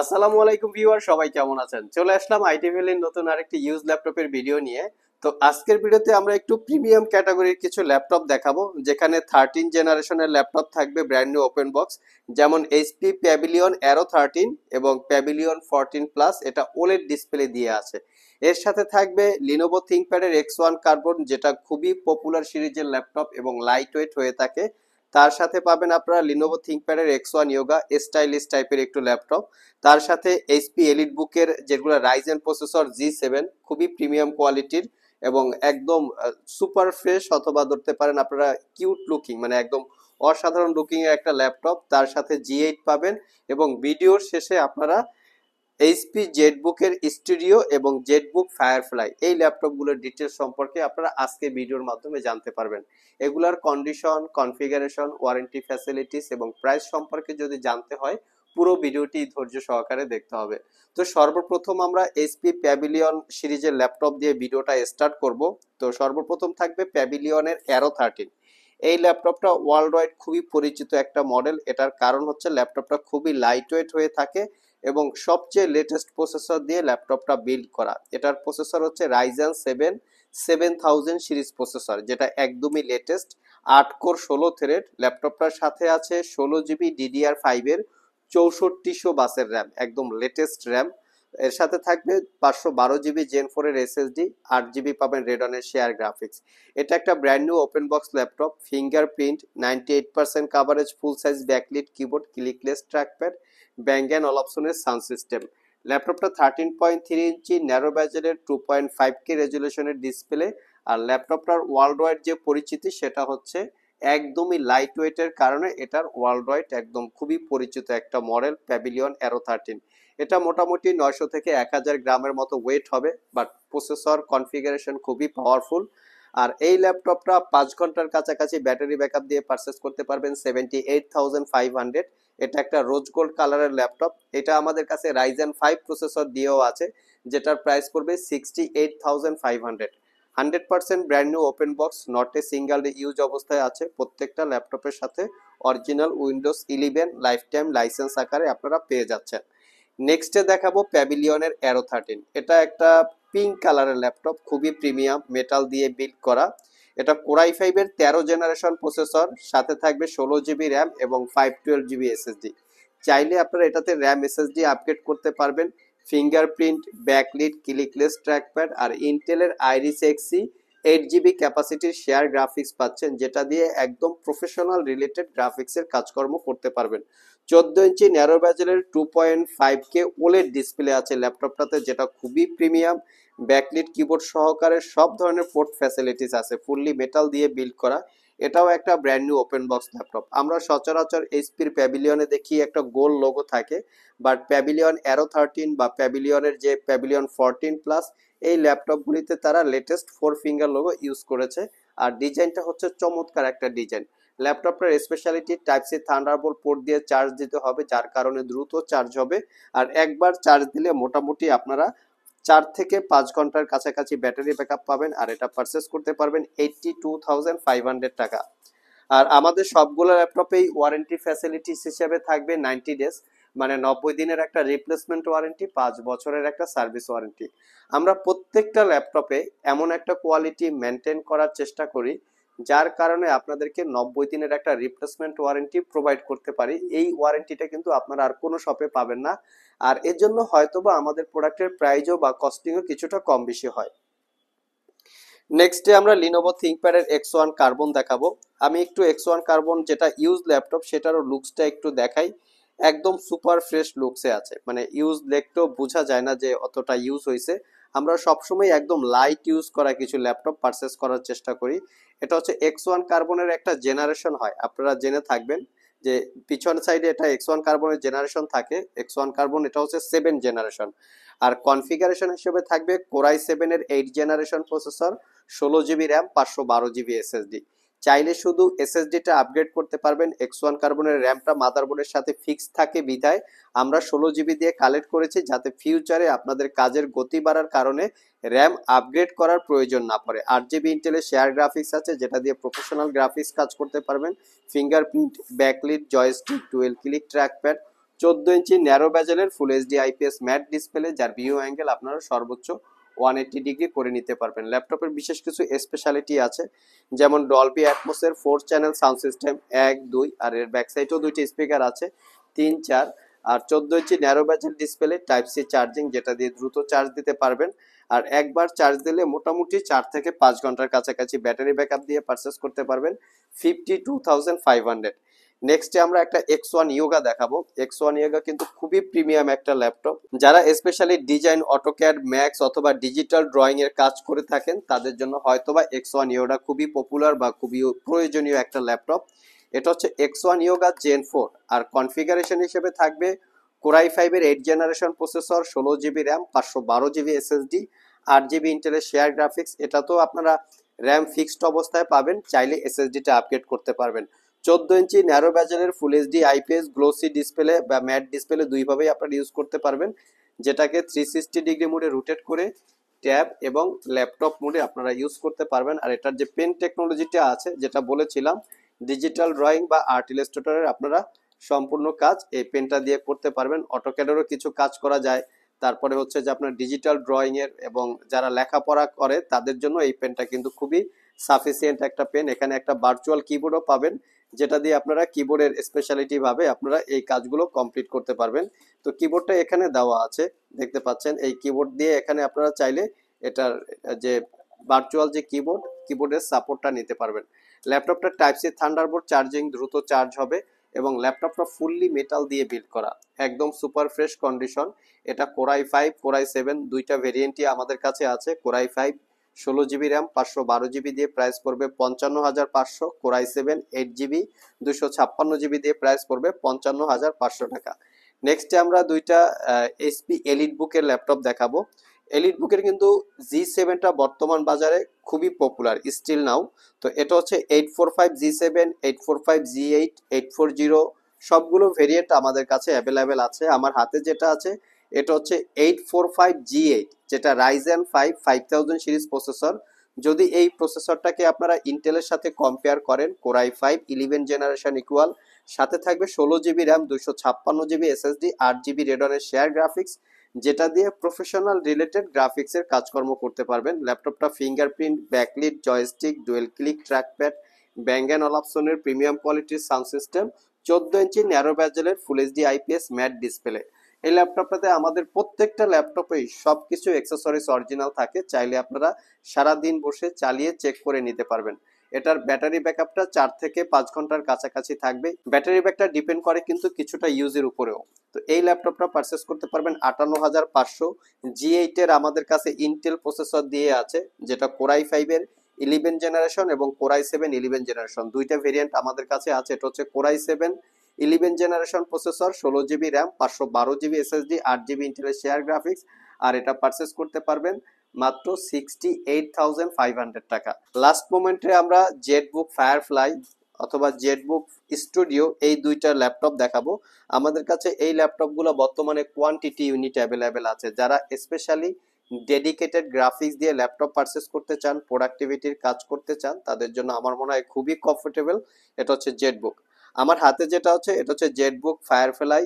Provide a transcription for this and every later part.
আসসালামু আলাইকুম ভিউয়ার সবাই কেমন আছেন চলে আসলাম আইটি এর নতুন আরেকটি ইউজ ল্যাপটপের ভিডিও নিয়ে তো আজকের ভিডিওতে আমরা একটু প্রিমিয়াম ক্যাটাগরির কিছু ল্যাপটপ দেখাবো যেখানে থার্টিন জেনারেশনের ল্যাপটপ থাকবে ব্র্যান্ড নিউ ওপেন বক্স যেমন এইচপি প্যাভিলিয়ন অ্যারো থার্টিন এবং প্যাভিলিয়ন ফোরটিন প্লাস এটা ওলেড ডিসপ্লে দিয়ে আছে এর সাথে থাকবে লিনোভো থিঙ্কপ্যাডের এক্স ওয়ান কার্বন যেটা খুবই পপুলার সিরিজের ল্যাপটপ এবং লাইট ওয়েট হয়ে থাকে তার সাথে পাবেন আপনারা লিনোভো থিঙ্কপ্যাডের এক্স ওয়ান ইয়োগা স্টাইলিশ টাইপের একটু ল্যাপটপ তার সাথে এইচপি এলিট বুকের যেগুলো রাইজেন প্রসেসর জি সেভেন খুবই প্রিমিয়াম কোয়ালিটির এবং একদম সুপার ফ্রেশ অথবা ধরতে পারেন আপনারা কিউট লুকিং মানে একদম অসাধারণ লুকিং একটা ল্যাপটপ তার সাথে জি এইট পাবেন এবং ভিডিওর শেষে আপনারা এইচপি জেটবুকের স্টুডিও এবং জেটবুক ফায়ারফ্লাই এই ল্যাপটপগুলোর ডিটেলস সম্পর্কে আপনারা আজকে ভিডিওর মাধ্যমে জানতে পারবেন এগুলার কন্ডিশন কনফিগারেশন ওয়ারেন্টি ফ্যাসিলিটিস এবং প্রাইস সম্পর্কে যদি জানতে হয় পুরো ভিডিওটি ধৈর্য সহকারে দেখতে হবে তো সর্বপ্রথম আমরা এসপি প্যাভিলিয়ন সিরিজের ল্যাপটপ দিয়ে ভিডিওটা স্টার্ট করব তো সর্বপ্রথম থাকবে প্যাভিলিয়নের অ্যারো থার্টিন এই ল্যাপটপটা ওয়ার্ল্ড ওয়াইড খুবই পরিচিত একটা মডেল এটার কারণ হচ্ছে ল্যাপটপটা খুবই লাইট ওয়েট হয়ে থাকে এবং সবচেয়ে লেটেস্ট প্রসেসর দিয়ে ল্যাপটপটা বিল্ড করা এটার প্রসেসর হচ্ছে Ryzen seven seven thousand series processor যেটা একদমই লেটেস্ট আট কোর ষোলো থ্রেড ল্যাপটপটার সাথে আছে ষোলো জিবি ডিডিআর ফাইভের চৌষট্টিশো বাসের র্যাম একদম লেটেস্ট র্যাম এর সাথে থাকবে পাঁচশো বারো জিবি জেন ফোরের এসএসডি আট জিবি পাবেন রেডনের শেয়ার গ্রাফিক্স এটা একটা brand new open box laptop fingerprint ninety eight percent coverage full size backlit keyboard clickless trackpad Bang and অল সাউন্ড সিস্টেম ল্যাপটপটা thirteen point three inch narrow ব্যাজেলের two point five K রেজুলেশনের display আর ল্যাপটপটার world wide যে পরিচিতি সেটা হচ্ছে একদমই লাইট ওয়েটের কারণে এটার ওয়ার্ল্ড ওয়াইড একদম খুবই পরিচিত একটা মডেল প্যাভিলিয়ন অ্যারো থার্টিন এটা মোটামুটি নয়শো থেকে এক হাজার গ্রামের মতো ওয়েট হবে বাট প্রসেসর কনফিগারেশন খুবই পাওয়ারফুল আর এই ল্যাপটপটা পাঁচ ঘন্টার কাছাকাছি ব্যাটারি ব্যাকআপ দিয়ে পারচেস করতে পারবেন seventy eight thousand five hundred এটা একটা রোজ গোল্ড কালারের ল্যাপটপ এটা আমাদের কাছে রাইজেন ফাইভ প্রসেসর দিয়েও আছে যেটার প্রাইস পড়বে sixty eight thousand five hundred hundred percent brand new open box not a single use অবস্থায় আছে প্রত্যেকটা ল্যাপটপের সাথে original Windows eleven lifetime license আকারে আপনারা পেয়ে যাচ্ছেন নেক্সটে দেখাবো প্যাভিলিয়নের অ্যারো থার্টিন এটা একটা পিঙ্ক কালারের ল্যাপটপ খুবই প্রিমিয়াম মেটাল দিয়ে বিল্ড করা এটা কোরাই ফাইভের তেরো জেনারেশন প্রসেসর সাথে থাকবে ষোলো জিবি র্যাম এবং ফাইভ টুয়েলভ জিবি এসএসডি চাইলে আপনারা এটাতে র্যাম এসএসডি আপগ্রেড করতে পারবেন ফিঙ্গারপ্রিন্ট ব্যাকলিট ক্লিকলেস ট্র্যাকপ্যাড আর ইন্টেলের আইরিস এক্সি এইট জিবি ক্যাপাসিটির শেয়ার গ্রাফিক্স পাচ্ছেন যেটা দিয়ে একদম প্রফেশনাল রিলেটেড গ্রাফিক্সের কাজকর্ম করতে পারবেন চোদ্দ ইঞ্চি ন্যারো ব্যাজেলের টু পয়েন্ট ফাইভ কে ওলের ডিসপ্লে আছে ল্যাপটপটাতে যেটা খুবই প্রিমিয়াম ব্যাকলিট কিবোর্ড সহকারে সব ধরনের পোর্ট ফ্যাসিলিটিস আছে ফুললি মেটাল দিয়ে বিল্ড করা এটাও একটা brand new open box laptop আমরা সচরাচর এইচপির প্যাভিলিয়নে দেখি একটা গোল লোগো থাকে বাট প্যাভিলিয়ন অ্যারো থার্টিন বা প্যাভিলিয়নের যে প্যাভিলিয়ন ফোরটিন প্লাস এই ল্যাপটপগুলিতে তারা latest four finger logo use করেছে আর ডিজাইনটা হচ্ছে চমৎকার একটা ডিজাইন ল্যাপটপটার speciality type C Thunderbolt port দিয়ে চার্জ দিতে হবে যার কারণে দ্রুত চার্জ হবে আর একবার চার্জ দিলে মোটামুটি আপনারা চার থেকে পাঁচ ঘন্টার কাছাকাছি ব্যাটারি আপ পাবেন আর এটা পারচেস করতে পারবেন eighty two thousand five hundred টাকা আর আমাদের সবগুলো ল্যাপটপেই ওয়ারেন্টি ফ্যাসিলিটিস হিসেবে থাকবে নাইনটি ডেজ মানে নব্বই দিনের একটা রিপ্লেসমেন্ট ওয়ারেন্টি পাঁচ বছরের একটা সার্ভিস ওয়ারেন্টি আমরা প্রত্যেকটা ল্যাপটপে এমন একটা কোয়ালিটি মেনটেন করার চেষ্টা করি যার কারণে আপনাদেরকে নব্বই দিনের একটা রিপ্লেসমেন্ট ওয়ারেন্টি প্রোভাইড করতে পারি এই ওয়ারেন্টিটা কিন্তু আপনারা আর কোনো শপে পাবেন না আর এর জন্য বা আমাদের প্রোডাক্টের প্রাইজও বা কস্টিংও কিছুটা কম বেশি হয় নেক্সট ডে আমরা লিনোভো থিঙ্কপ্যাডের এক্স ওয়ান কার্বন দেখাবো আমি একটু এক্স ওয়ান কার্বন যেটা ইউজ ল্যাপটপ সেটারও লুকসটা একটু দেখাই একদম সুপার ফ্রেশ লুকসে আছে মানে ইউজ দেখতেও বোঝা যায় না যে অতটা ইউজ হয়েছে আমরা সবসময় একদম লাইট ইউজ করা কিছু ল্যাপটপ পারচেস করার চেষ্টা করি এটা হচ্ছে এক্স ওয়ান কার্বনের একটা জেনারেশন হয় আপনারা জেনে থাকবেন যে পিছন সাইডে এটা এক্স ওয়ান কার্বনের জেনারেশন থাকে এক্স ওয়ান কার্বন এটা হচ্ছে সেভেন জেনারেশন আর কনফিগারেশন হিসেবে থাকবে কোরাই সেভেনের এইট জেনারেশন প্রসেসর ষোলো জিবি র্যাম পাঁচশো বারো জিবি এসএসডি চাইলে শুধু এসএসডিটা আপগ্রেড করতে পারবেন এক্স ওয়ান কার্বনের র্যামটা মাদারবোর্ডের সাথে ফিক্স থাকে বিধায় আমরা ষোলো জিবি দিয়ে কালেক্ট করেছি যাতে ফিউচারে আপনাদের কাজের গতি বাড়ার কারণে র্যাম আপগ্রেড করার প্রয়োজন না পড়ে আট জিবি ইন্টেলের শেয়ার গ্রাফিক্স আছে যেটা দিয়ে প্রফেশনাল গ্রাফিক্স কাজ করতে পারবেন fingerprint backlit joystick twelve click trackpad চোদ্দ ইঞ্চি ন্যারো ব্যাজেলের full HD IPS matte display যার ভিউ অ্যাঙ্গেল আপনারা সর্বোচ্চ ওয়ান এইট্টি ডিগ্রি করে নিতে পারবেন ল্যাপটপের বিশেষ কিছু স্পেশালিটি আছে যেমন ডলবি অ্যাটমোসের ফোর চ্যানেল সাউন্ড সিস্টেম এক দুই আর এর ব্যাকসাইডেও দুইটি স্পিকার আছে তিন চার আর চোদ্দো ইঞ্চি ন্যারো ব্যাচের ডিসপ্লে টাইপ সি চার্জিং যেটা দিয়ে দ্রুত চার্জ দিতে পারবেন আর একবার চার্জ দিলে মোটামুটি চার থেকে পাঁচ ঘন্টার কাছাকাছি ব্যাটারি ব্যাকআপ দিয়ে পারচেস করতে পারবেন fifty two thousand five hundred নেক্সটে আমরা একটা এক্স ওয়ান ইয়োগা দেখাবো এক্স ওয়ান ইয়োগা কিন্তু খুবই প্রিমিয়াম একটা ল্যাপটপ যারা স্পেশালি ডিজাইন অটোক্যাড ম্যাক্স অথবা ডিজিটাল ড্রয়িং এর কাজ করে থাকেন তাদের জন্য হয়তোবা এক্স ওয়ান ইয়োগা খুবই পপুলার বা খুবই প্রয়োজনীয় একটা ল্যাপটপ এটা হচ্ছে X one Yoga gen four আর কনফিগারেশন হিসেবে থাকবে কোরাই ফাইভের এইট জেনারেশন প্রসেসর ষোলো জিবি র্যাম পাঁচশো বারো জিবি এসএসডি আট জিবি ইন্টেলের শেয়ার গ্রাফিক্স এটা তো আপনারা র্যাম ফিক্সড অবস্থায় পাবেন চাইলে এসএসডিটা আপগ্রেড করতে পারবেন চোদ্দ ইঞ্চি ন্যারো ব্যাজারের full HD IPS glossy display বা ম্যাট ডিসপ্লে দুইভাবেই আপনারা ইউজ করতে পারবেন যেটাকে থ্রি সিক্সটি ডিগ্রি মোডে রোটেট করে ট্যাব এবং ল্যাপটপ মোডে আপনারা ইউজ করতে পারবেন আর এটার যে পেন টেকনোলজিটা আছে যেটা বলেছিলাম ডিজিটাল ড্রয়িং বা আর্ট ইলাস্ট্রেটরের আপনারা সম্পূর্ণ কাজ এই পেনটা দিয়ে করতে পারবেন অটোক্যাডেরও কিছু কাজ করা যায় তারপরে হচ্ছে যে আপনার ডিজিটাল ড্রয়িংয়ের এবং যারা লেখাপড়া করে তাদের জন্য এই পেনটা কিন্তু খুবই সাফিসিয়েন্ট একটা পেন এখানে একটা ভার্চুয়াল কিবোর্ডও পাবেন যেটা দিয়ে আপনারা কিবোর্ডের স্পেশালিটি ভাবে আপনারা এই কাজগুলো কমপ্লিট করতে পারবেন তো কিবোর্ডটা এখানে দেওয়া আছে দেখতে পাচ্ছেন এই কিবোর্ড দিয়ে এখানে আপনারা চাইলে এটার যে ভার্চুয়াল যে কিবোর্ড কিবোর্ডের সাপোর্টটা নিতে পারবেন ল্যাপটপটা টাইপ সি থান্ডারবোর্ড চার্জিং দ্রুত চার্জ হবে এবং ল্যাপটপটা ফুললি মেটাল দিয়ে বিল্ড করা একদম সুপার ফ্রেশ কন্ডিশন এটা কোরাই ফাইভ কোরাই সেভেন দুইটা ভেরিয়েন্টই আমাদের কাছে আছে কোরাই ফাইভ ষোলো জিবি র্যাম পাঁচশো বারো জিবি দিয়ে প্রাইস পড়বে পঞ্চান্ন হাজার পাঁচশো কোরাই সেভেন এইট জিবি দুশো ছাপ্পান্ন জিবি দিয়ে প্রাইস পড়বে পঞ্চান্ন হাজার পাঁচশো টাকা নেক্সটে আমরা দুইটা এসপি এলিট বুকের ল্যাপটপ দেখাবো এলিট বুকের কিন্তু জি সেভেনটা বর্তমান বাজারে খুবই পপুলার স্টিল নাও তো এটা হচ্ছে eight four five G seven eight four five G eight eight four zero সবগুলো ভেরিয়েন্ট আমাদের কাছে অ্যাভেলেবেল আছে আমার হাতে যেটা আছে এটা হচ্ছে eight four five G eight যেটা Ryzen five five thousand series processor যদি এই প্রসেসরটাকে আপনারা ইন্টেলের সাথে কম্পেয়ার করেন core i five eleven generation equal সাথে থাকবে ষোলো জিবি র্যাম দুশো ছাপ্পান্ন জিবি এসএসডি আট জিবি রেডনের শেয়ার গ্রাফিক্স যেটা দিয়ে প্রফেশনাল রিলেটেড গ্রাফিক্সের কাজকর্ম করতে পারবেন ল্যাপটপটা fingerprint backlit joystick dual click trackpad Bang and অলাপসনের প্রিমিয়াম কোয়ালিটির সাউন্ড সিস্টেম চোদ্দ ইঞ্চি ন্যারো ব্যাজেলের full HD IPS matte display এই ল্যাপটপটাতে আমাদের প্রত্যেকটা ল্যাপটপেই সব কিছু অ্যাক্সেসরিজ অরিজিনাল থাকে চাইলে আপনারা সারা দিন বসে চালিয়ে চেক করে নিতে পারবেন এটার ব্যাটারি ব্যাকআপটা চার থেকে পাঁচ ঘন্টার কাছাকাছি থাকবে ব্যাটারি ব্যাকটা ডিপেন্ড করে কিন্তু কিছুটা ইউজের উপরেও তো এই ল্যাপটপটা পারচেস করতে পারবেন আটান্ন হাজার পাঁচশো জি এইটের আমাদের কাছে ইন্টেল প্রসেসর দিয়ে আছে যেটা কোরাই ফাইভের ইলেভেন জেনারেশন এবং কোরাই সেভেন ইলেভেন জেনারেশন দুইটা ভেরিয়েন্ট আমাদের কাছে আছে এটা হচ্ছে core i seven eleven generation processor ষোলো জিবি র্যাম পাঁচশো বারো জিবি এসএসডি আট জিবি ইন্টেলের শেয়ার গ্রাফিক্স আর এটা পারচেস করতে পারবেন মাত্র sixty eight thousand five hundred টাকা লাস্ট মোমেন্টে আমরা জেট বুক ফায়ারফ্লাই অথবা জেটবুক স্টুডিও এই দুইটা ল্যাপটপ দেখাবো আমাদের কাছে এই ল্যাপটপগুলো বর্তমানে কোয়ান্টিটি ইউনিট অ্যাভেলেবেল আছে যারা স্পেশালি ডেডিকেটেড গ্রাফিক্স দিয়ে ল্যাপটপ পারচেস করতে চান প্রোডাক্টিভিটির কাজ করতে চান তাদের জন্য আমার মনে হয় খুবই কমফোর্টেবল এটা হচ্ছে জেটবুক আমার হাতে যেটা হচ্ছে এটা হচ্ছে ZBook Firefly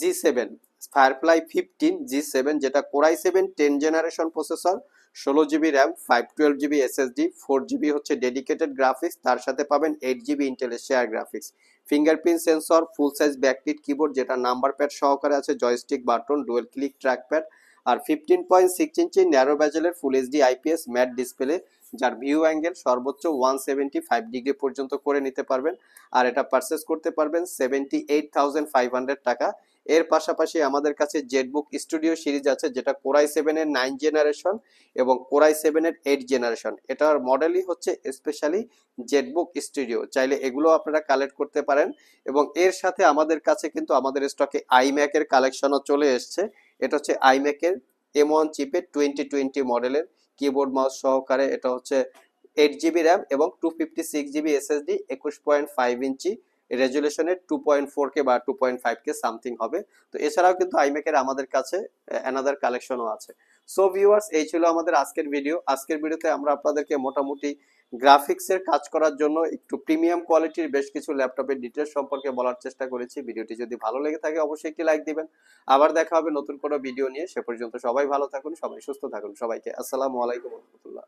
G seven Firefly fifteen G seven যেটা core i seven ten generation processor ষোলো GB RAM five twelve GB SSD four GB হচ্ছে ডেডিকেটেড গ্রাফিক্স তার সাথে পাবেন এইট জিবি ইন্টেলের share graphics fingerprint sensor full size backlit keyboard যেটা number pad সহকারে আছে joystick button dual click track pad আর ফিফটিন পয়েন্ট সিক্স ইঞ্চি ন্যারো ব্যাজেলের full HD IPS matte display যার ভিউ অ্যাঙ্গেল সর্বোচ্চ ওয়ান সেভেন্টি ফাইভ ডিগ্রি পর্যন্ত করে নিতে পারবেন আর এটা পারচেস করতে পারবেন seventy eight thousand five hundred টাকা এর পাশাপাশি আমাদের কাছে জেটবুক স্টুডিও সিরিজ আছে যেটা কোরাই সেভেনের নাইন জেনারেশন এবং কোরাই সেভেনের এইট জেনারেশন এটার মডেলই হচ্ছে স্পেশালি জেটবুক স্টুডিও চাইলে এগুলো আপনারা কালেক্ট করতে পারেন এবং এর সাথে আমাদের কাছে কিন্তু আমাদের স্টকে আইম্যাকের কালেকশনও চলে এসছে এটা হচ্ছে আইম্যাকের এম ওয়ান চিপের টোয়েন্টি টোয়েন্টি মডেলের কিবোর্ড মাউস সহকারে এটা হচ্ছে এইট জিবি র্যাম এবং two fifty six GB SSD একুশ পয়েন্ট ফাইভ ইঞ্চি রেজুলেশনের টু পয়েন্ট ফোর কে বা two point five K something হবে তো এছাড়াও কিন্তু আইম্যাকের আমাদের কাছে অ্যানাদার কালেকশনও আছে সো ভিউয়ার্স এই ছিল আমাদের আজকের ভিডিও আজকের ভিডিওতে আমরা আপনাদেরকে মোটামুটি গ্রাফিক্সের কাজ করার জন্য একটু প্রিমিয়াম কোয়ালিটির বেশ কিছু ল্যাপটপের ডিটেলস সম্পর্কে বলার চেষ্টা করেছি ভিডিওটি যদি ভালো লেগে থাকে অবশ্যই একটি লাইক দিবেন আবার দেখা হবে নতুন কোনো ভিডিও নিয়ে সে পর্যন্ত সবাই ভালো থাকুন সবাই সুস্থ থাকুন সবাইকে আসসালামু আলাইকুম রহমতুল্লাহ